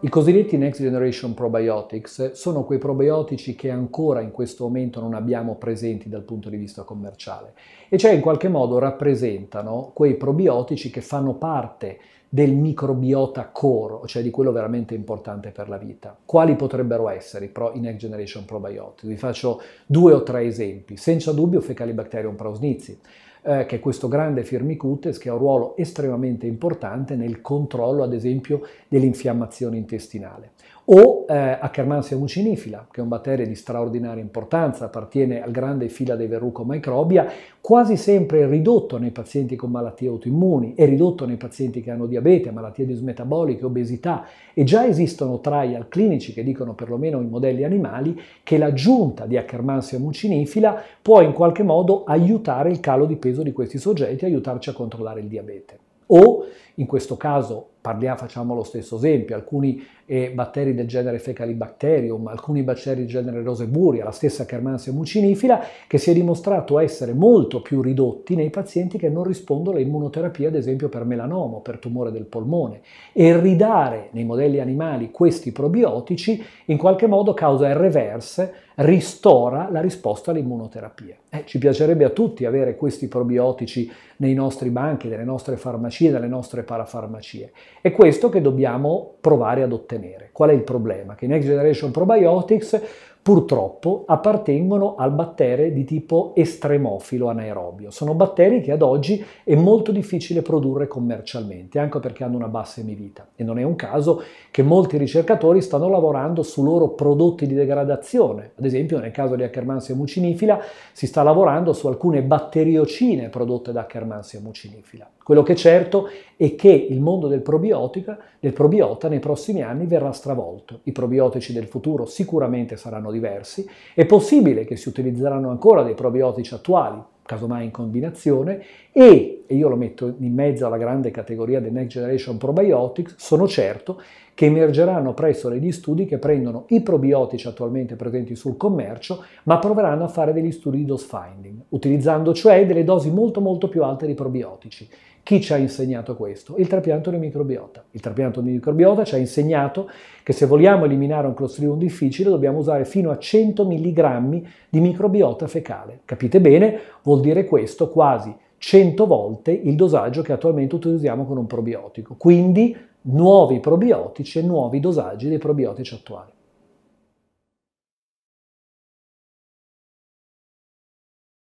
I cosiddetti Next Generation Probiotics sono quei probiotici che ancora in questo momento non abbiamo presenti dal punto di vista commerciale e cioè in qualche modo rappresentano quei probiotici che fanno parte del microbiota core, cioè di quello veramente importante per la vita. Quali potrebbero essere i, pro, i Next Generation Probiotics? Vi faccio due o tre esempi. Senza dubbio Fecalibacterium prausnizi eh, che è questo grande firmicutes che ha un ruolo estremamente importante nel controllo, ad esempio, dell'infiammazione intestinale. O eh, Akkermansia mucinifila, che è un batterio di straordinaria importanza, appartiene al grande fila dei verrucomicrobia, quasi sempre ridotto nei pazienti con malattie autoimmuni, è ridotto nei pazienti che hanno diabete, malattie dismetaboliche, obesità e già esistono trial clinici che dicono perlomeno in modelli animali che l'aggiunta di Akkermansia mucinifila può in qualche modo aiutare il calo di peso peso di questi soggetti e aiutarci a controllare il diabete. O in questo caso parliamo, facciamo lo stesso esempio, alcuni eh, batteri del genere Fecalibacterium, alcuni batteri del genere Roseburia, la stessa Kermansia mucinifila, che si è dimostrato essere molto più ridotti nei pazienti che non rispondono all'immunoterapia, ad esempio per melanomo, per tumore del polmone. E ridare nei modelli animali questi probiotici in qualche modo causa il reverse, ristora la risposta all'immunoterapia. Eh, ci piacerebbe a tutti avere questi probiotici nei nostri banchi, nelle nostre farmacie, nelle nostre parafarmacie. È questo che dobbiamo provare ad ottenere. Qual è il problema? Che Next Generation Probiotics purtroppo appartengono al batterio di tipo estremofilo anaerobio. Sono batteri che ad oggi è molto difficile produrre commercialmente, anche perché hanno una bassa emivita. E non è un caso che molti ricercatori stanno lavorando su loro prodotti di degradazione. Ad esempio, nel caso di Ackermansia mucinifila, si sta lavorando su alcune batteriocine prodotte da Ackermansia mucinifila. Quello che è certo è che il mondo del, del probiota nei prossimi anni verrà stravolto. I probiotici del futuro sicuramente saranno di diversi, è possibile che si utilizzeranno ancora dei probiotici attuali, casomai in combinazione, e, e io lo metto in mezzo alla grande categoria del Next Generation Probiotics, sono certo che emergeranno presso degli studi che prendono i probiotici attualmente presenti sul commercio, ma proveranno a fare degli studi di dose finding, utilizzando cioè delle dosi molto molto più alte di probiotici. Chi ci ha insegnato questo? Il trapianto di microbiota. Il trapianto di microbiota ci ha insegnato che se vogliamo eliminare un Clostridium difficile dobbiamo usare fino a 100 mg di microbiota fecale. Capite bene? Vuol dire questo quasi 100 volte il dosaggio che attualmente utilizziamo con un probiotico. Quindi nuovi probiotici e nuovi dosaggi dei probiotici attuali.